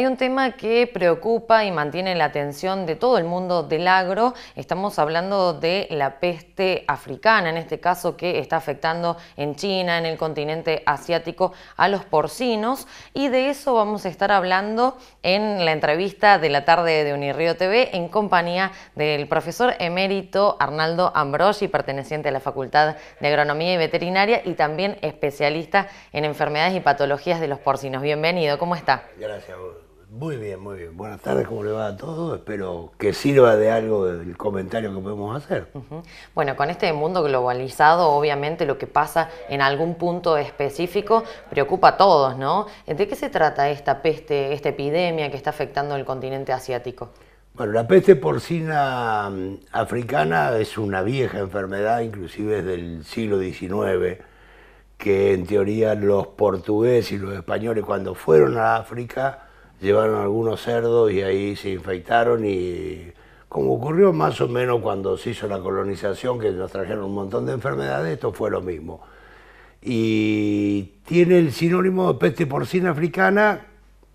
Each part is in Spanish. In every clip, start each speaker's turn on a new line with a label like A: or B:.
A: Hay un tema que preocupa y mantiene la atención de todo el mundo del agro. Estamos hablando de la peste africana, en este caso que está afectando en China, en el continente asiático, a los porcinos. Y de eso vamos a estar hablando en la entrevista de la tarde de Unirío TV en compañía del profesor emérito Arnaldo Ambrosi, perteneciente a la Facultad de Agronomía y Veterinaria y también especialista en enfermedades y patologías de los porcinos. Bienvenido, ¿cómo está? Gracias
B: a muy bien, muy bien. Buenas tardes, ¿cómo le va a todos? Espero que sirva de algo el comentario que podemos hacer.
A: Bueno, con este mundo globalizado, obviamente lo que pasa en algún punto específico preocupa a todos, ¿no? ¿De qué se trata esta peste, esta epidemia que está afectando el continente asiático?
B: Bueno, la peste porcina mm, africana es una vieja enfermedad, inclusive desde el siglo XIX, que en teoría los portugueses y los españoles cuando fueron a África, llevaron algunos cerdos y ahí se infectaron y como ocurrió más o menos cuando se hizo la colonización, que nos trajeron un montón de enfermedades, esto fue lo mismo. Y tiene el sinónimo de peste porcina africana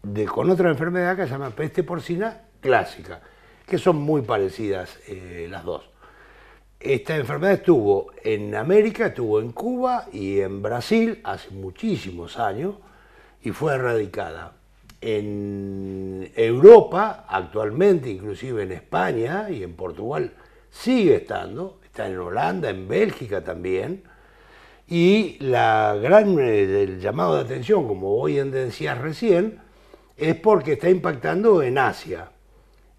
B: de, con otra enfermedad que se llama peste porcina clásica, que son muy parecidas eh, las dos. Esta enfermedad estuvo en América, estuvo en Cuba y en Brasil hace muchísimos años y fue erradicada en Europa, actualmente inclusive en España y en Portugal, sigue estando, está en Holanda, en Bélgica también, y la gran, eh, el llamado de atención, como hoy en decías recién, es porque está impactando en Asia.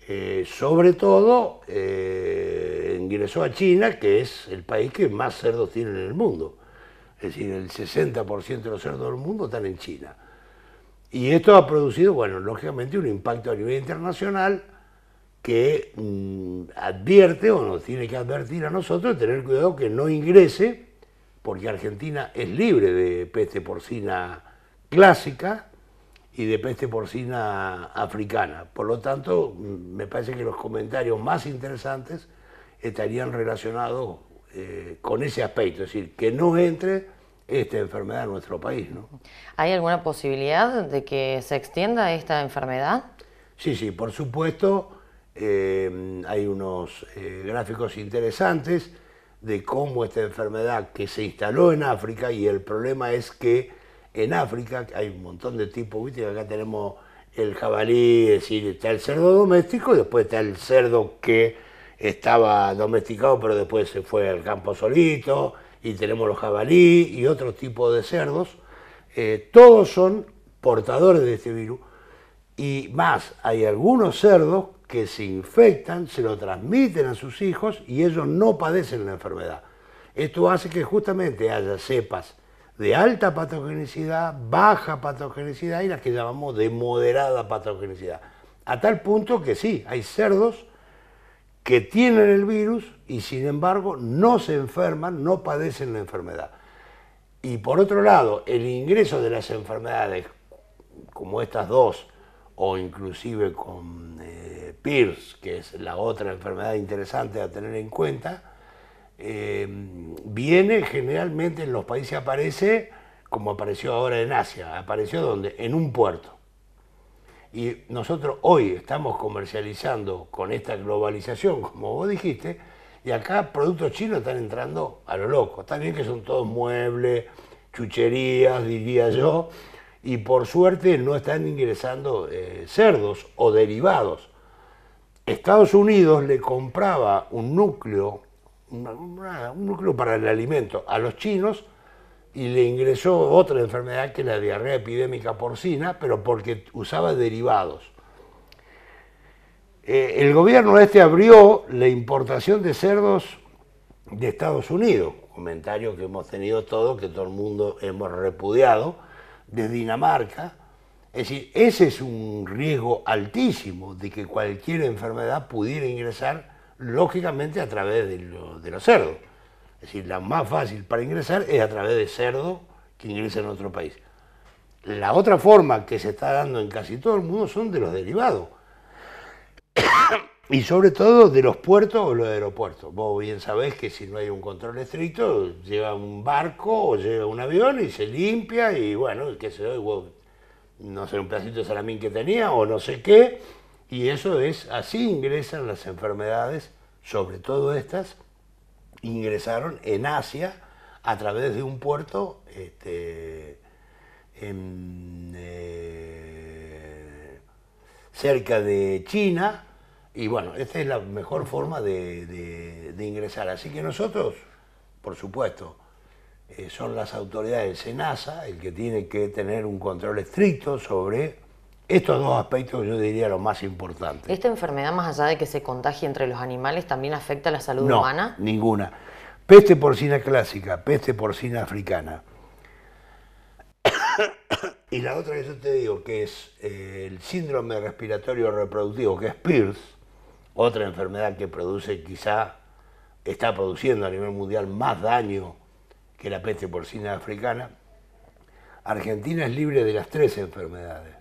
B: Eh, sobre todo eh, ingresó a China, que es el país que más cerdos tiene en el mundo. Es decir, el 60% de los cerdos del mundo están en China. Y esto ha producido, bueno, lógicamente un impacto a nivel internacional que mm, advierte o nos tiene que advertir a nosotros tener cuidado que no ingrese, porque Argentina es libre de peste porcina clásica y de peste porcina africana. Por lo tanto, mm, me parece que los comentarios más interesantes estarían relacionados eh, con ese aspecto, es decir, que no entre esta enfermedad en nuestro país. ¿no?
A: ¿Hay alguna posibilidad de que se extienda esta enfermedad?
B: Sí, sí, por supuesto. Eh, hay unos eh, gráficos interesantes de cómo esta enfermedad que se instaló en África, y el problema es que en África hay un montón de tipos, acá tenemos el jabalí, es decir, está el cerdo doméstico, y después está el cerdo que estaba domesticado, pero después se fue al campo solito, y tenemos los jabalí y otro tipo de cerdos, eh, todos son portadores de este virus. Y más, hay algunos cerdos que se infectan, se lo transmiten a sus hijos y ellos no padecen la enfermedad. Esto hace que justamente haya cepas de alta patogenicidad, baja patogenicidad y las que llamamos de moderada patogenicidad. A tal punto que sí, hay cerdos que tienen el virus y sin embargo no se enferman, no padecen la enfermedad. Y por otro lado, el ingreso de las enfermedades como estas dos, o inclusive con eh, PIRS, que es la otra enfermedad interesante a tener en cuenta, eh, viene generalmente en los países, aparece como apareció ahora en Asia, apareció donde? En un puerto. Y nosotros hoy estamos comercializando con esta globalización, como vos dijiste, y acá productos chinos están entrando a lo loco. Está bien que son todos muebles, chucherías, diría yo, y por suerte no están ingresando eh, cerdos o derivados. Estados Unidos le compraba un núcleo, un núcleo para el alimento a los chinos, y le ingresó otra enfermedad que la diarrea epidémica porcina, pero porque usaba derivados. Eh, el gobierno este abrió la importación de cerdos de Estados Unidos, comentario que hemos tenido todos, que todo el mundo hemos repudiado, de Dinamarca. Es decir, ese es un riesgo altísimo de que cualquier enfermedad pudiera ingresar, lógicamente, a través de los cerdos. Es decir, la más fácil para ingresar es a través de cerdo que ingresa en otro país. La otra forma que se está dando en casi todo el mundo son de los derivados. y sobre todo de los puertos o los aeropuertos. Vos bien sabés que si no hay un control estricto, llega un barco o llega un avión y se limpia y bueno, qué sé yo, no sé, un pedacito de salamín que tenía o no sé qué. Y eso es, así ingresan las enfermedades, sobre todo estas, ingresaron en Asia a través de un puerto este, eh, cerca de China. Y bueno, esta es la mejor forma de, ingresar. Así que nosotros, por supuesto, eh, son las autoridades en NASA el que tiene que tener un control estricto sobre estos dos aspectos yo diría lo más importante.
A: ¿Esta enfermedad, más allá de que se contagie entre los animales, también afecta
B: a la salud no, humana? Ninguna. Peste porcina clásica, peste porcina africana. y la otra que yo te digo, que es eh, el síndrome respiratorio reproductivo, que es PIRS, otra enfermedad que produce quizá, está produciendo a nivel mundial más daño que la peste porcina africana. Argentina es libre de las tres enfermedades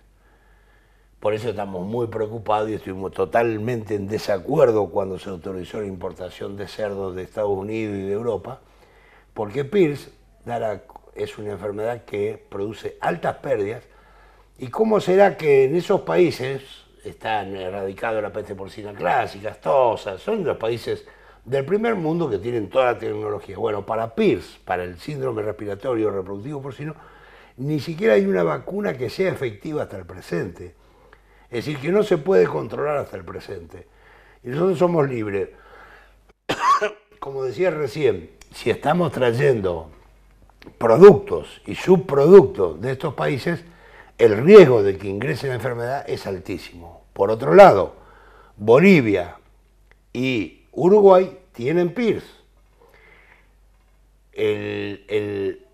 B: por eso estamos muy preocupados y estuvimos totalmente en desacuerdo cuando se autorizó la importación de cerdos de Estados Unidos y de Europa, porque PIRS es una enfermedad que produce altas pérdidas. ¿Y cómo será que en esos países están erradicados la peste porcina clásica, tosas, son los países del primer mundo que tienen toda la tecnología? Bueno, para PIRS, para el síndrome respiratorio reproductivo porcino, ni siquiera hay una vacuna que sea efectiva hasta el presente es decir, que no se puede controlar hasta el presente. Y nosotros somos libres. Como decía recién, si estamos trayendo productos y subproductos de estos países, el riesgo de que ingrese la enfermedad es altísimo. Por otro lado, Bolivia y Uruguay tienen PIRS. El,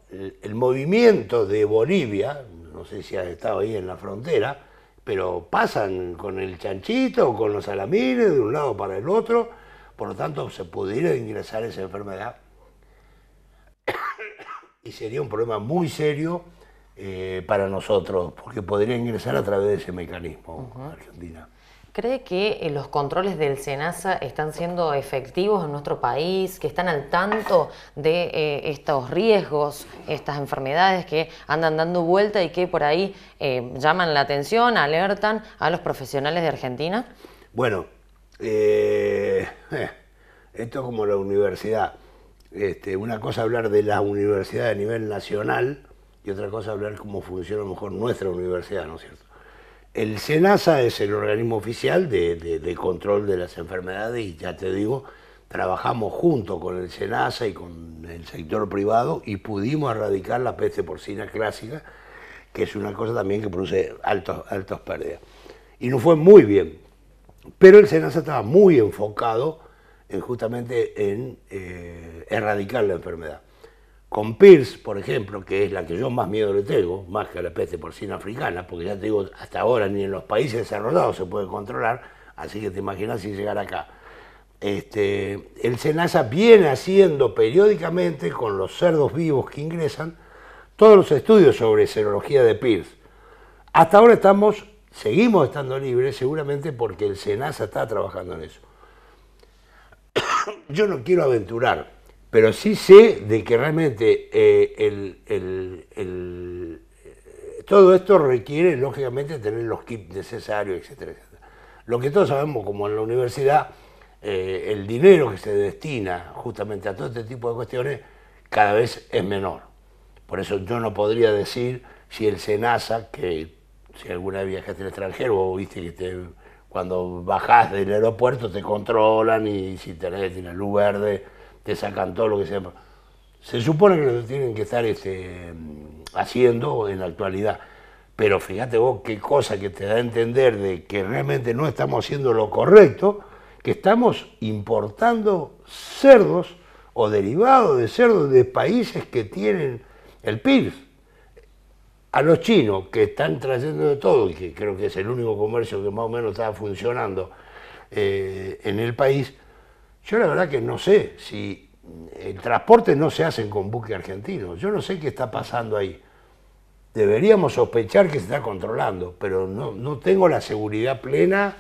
B: movimiento de Bolivia, no sé si ha estado ahí en la frontera, pero pasan con el chanchito, con los alamines, de un lado para el otro, por lo tanto se pudiera ingresar esa enfermedad y sería un problema muy serio eh, para nosotros, porque podría ingresar a través de ese mecanismo Argentina.
A: ¿Cree que eh, los controles del SENASA están siendo efectivos en nuestro país, que están al tanto de eh, estos riesgos, estas enfermedades que andan dando vuelta y que por ahí eh, llaman la atención, alertan a los profesionales de Argentina?
B: Bueno, esto es como la universidad. Este, una cosa hablar de la universidad a nivel nacional y otra cosa hablar cómo funciona a lo mejor nuestra universidad, ¿no es cierto? El SENASA es el organismo oficial de, control de las enfermedades y ya te digo, trabajamos junto con el SENASA y con el sector privado y pudimos erradicar la peste porcina clásica, que es una cosa también que produce altos, altas pérdidas. Y nos fue muy bien, pero el SENASA estaba muy enfocado justamente en eh, erradicar la enfermedad con PIRS, por ejemplo, que es la que yo más miedo le tengo, más que a la peste porcina africana, porque ya te digo, hasta ahora ni en los países desarrollados se puede controlar, así que te imaginas si llegar acá. Este, el SENASA viene haciendo periódicamente con los cerdos vivos que ingresan todos los estudios sobre serología de PIRS. Hasta ahora estamos, seguimos estando libres, seguramente porque el SENASA está trabajando en eso. Yo no quiero aventurar pero sí sé de que realmente eh, todo esto requiere, lógicamente, tener los kits necesarios, etcétera, Lo que todos sabemos, como en la universidad, eh, el dinero que se destina justamente a todo este tipo de cuestiones cada vez es menor. Por eso yo no podría decir si el SENASA, que si alguna vez viajaste al extranjero, viste que cuando bajás del aeropuerto te controlan y si tenés, tienes luz verde, te sacan todo lo que sea. Se supone que lo tienen que estar este, haciendo en la actualidad. Pero fíjate vos qué cosa que te da a entender de que realmente no estamos haciendo lo correcto, que estamos importando cerdos o derivados de cerdos de países que tienen el PIB. A los chinos que están trayendo de todo, y que creo que es el único comercio que más o menos está funcionando eh, en el país, yo la verdad que no sé si el transporte no se hace con buque argentino. Yo no sé qué está pasando ahí. Deberíamos sospechar que se está controlando, pero no, tengo la seguridad plena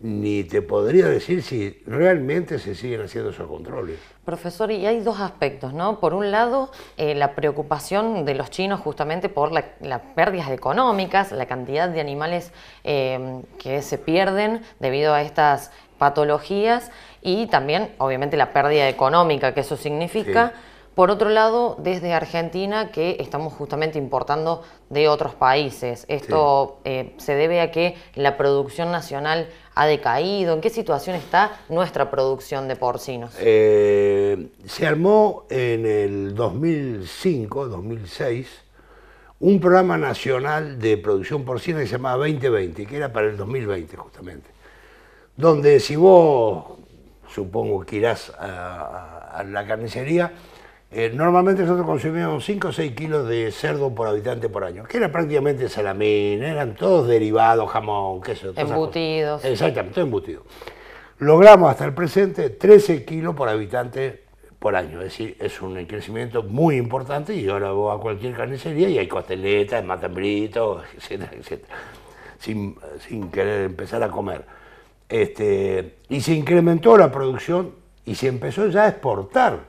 B: ni te podría decir si realmente se siguen haciendo esos controles.
A: Profesor, y hay dos aspectos, ¿no? Por un lado, eh, la preocupación de los chinos justamente por las pérdidas económicas, la cantidad de animales eh, que se pierden debido a estas patologías y también, obviamente, la pérdida económica que eso significa. Por otro lado, desde Argentina, que estamos justamente importando de otros países. ¿Esto eh, se debe a que la producción nacional ha decaído? ¿En qué situación está nuestra producción de porcinos?
B: Eh, se armó en el 2005, 2006, un programa nacional de producción porcina que se llamaba 2020, que era para el 2020 justamente donde si vos, supongo que irás a, la carnicería, eh, normalmente nosotros consumíamos 5 o 6 kilos de cerdo por habitante por año, que era prácticamente salamín, eran todos derivados, jamón, queso. Embutidos. Exactamente, todo embutido. Logramos hasta el presente 13 kilos por habitante por año, es decir, es un crecimiento muy importante y ahora voy a cualquier carnicería y hay costeletas, matambritos, etc., etcétera, sin querer empezar a comer. Este, y se incrementó la producción y se empezó ya a exportar.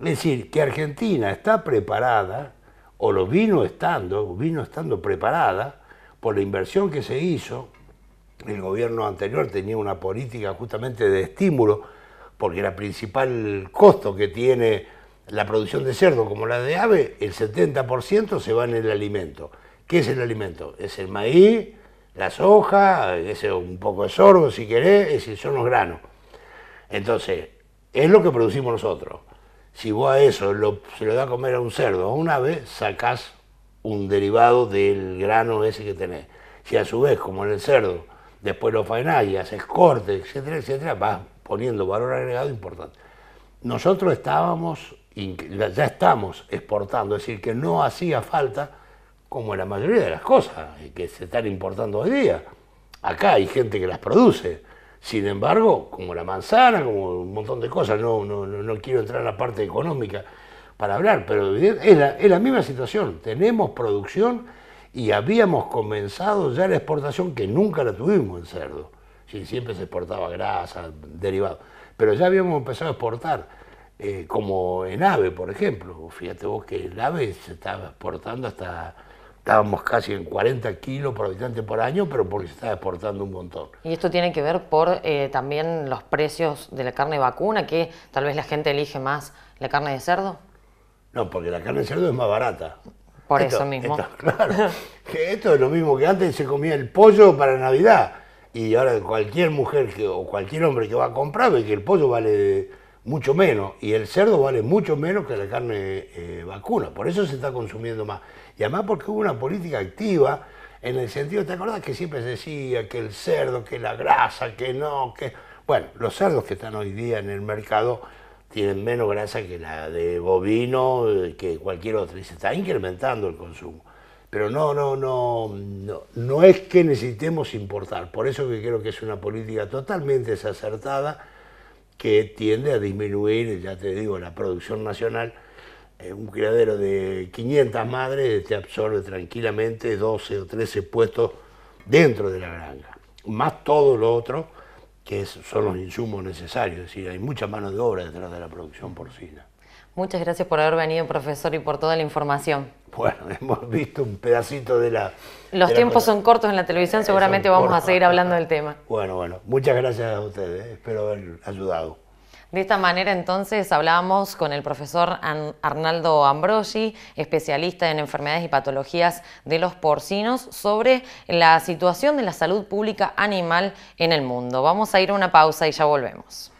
B: Es decir, que Argentina está preparada, o lo vino estando, vino estando preparada por la inversión que se hizo. El gobierno anterior tenía una política justamente de estímulo, porque el principal costo que tiene la producción de cerdo como la de ave, el 70% se va en el alimento. ¿Qué es el alimento? Es el maíz, la soja, ese un poco de sorgo si querés, es decir, son los granos. Entonces, es lo que producimos nosotros. Si vos a eso se lo da a comer a un cerdo a una ave, sacás un derivado del grano ese que tenés. Si a su vez, como en el cerdo, después lo faenás y haces corte, etcétera, etcétera, vas poniendo valor agregado importante. Nosotros estábamos, ya estamos exportando, es decir, que no hacía falta como la mayoría de las cosas que se están importando hoy día. Acá hay gente que las produce. Sin embargo, como la manzana, como un montón de cosas, no, no, quiero entrar en la parte económica para hablar, pero es la, misma situación. Tenemos producción y habíamos comenzado ya la exportación que nunca la tuvimos en cerdo. siempre se exportaba grasa, derivado, Pero ya habíamos empezado a exportar, eh, como en ave, por ejemplo. Fíjate vos que el ave se estaba exportando hasta estábamos casi en 40 kilos por habitante por año, pero porque se está exportando un montón.
A: Y esto tiene que ver por eh, también los precios de la carne vacuna, que tal vez la gente elige más la carne de cerdo.
B: No, porque la carne de cerdo es más barata. Por eso mismo. Esto, claro. que esto es lo mismo que antes se comía el pollo para Navidad. Y ahora cualquier mujer o cualquier hombre que va a comprar ve que el pollo vale mucho menos y el cerdo vale mucho menos que la carne eh, vacuna. Por eso se está consumiendo más. Y además porque hubo una política activa en el sentido, ¿te acordás que siempre se decía que el cerdo, que la grasa, que no, que... Bueno, los cerdos que están hoy día en el mercado tienen menos grasa que la de bovino, eh, que cualquier otro Y se está incrementando el consumo. Pero no, no, no, no, no es que necesitemos importar. Por eso que creo que es una política totalmente desacertada que tiende a disminuir, ya te digo, la producción nacional eh, un criadero de 500 madres te este, absorbe tranquilamente 12 o 13 puestos dentro de la granja, más todo lo otro que son los insumos necesarios, es decir, hay mucha mano de obra detrás de la producción porcina.
A: Muchas gracias por haber venido, profesor, y por toda la información.
B: Bueno, hemos visto un pedacito de la... Los tiempos
A: son cortos en la televisión, eh, seguramente vamos a seguir hablando del tema.
B: Bueno, bueno, muchas gracias a ustedes, eh, espero haber ayudado.
A: De esta manera entonces hablamos con el profesor Arnaldo Ambrosi, especialista en enfermedades y patologías de los porcinos, sobre la situación de la salud pública animal en el mundo. Vamos a ir a una pausa y ya volvemos.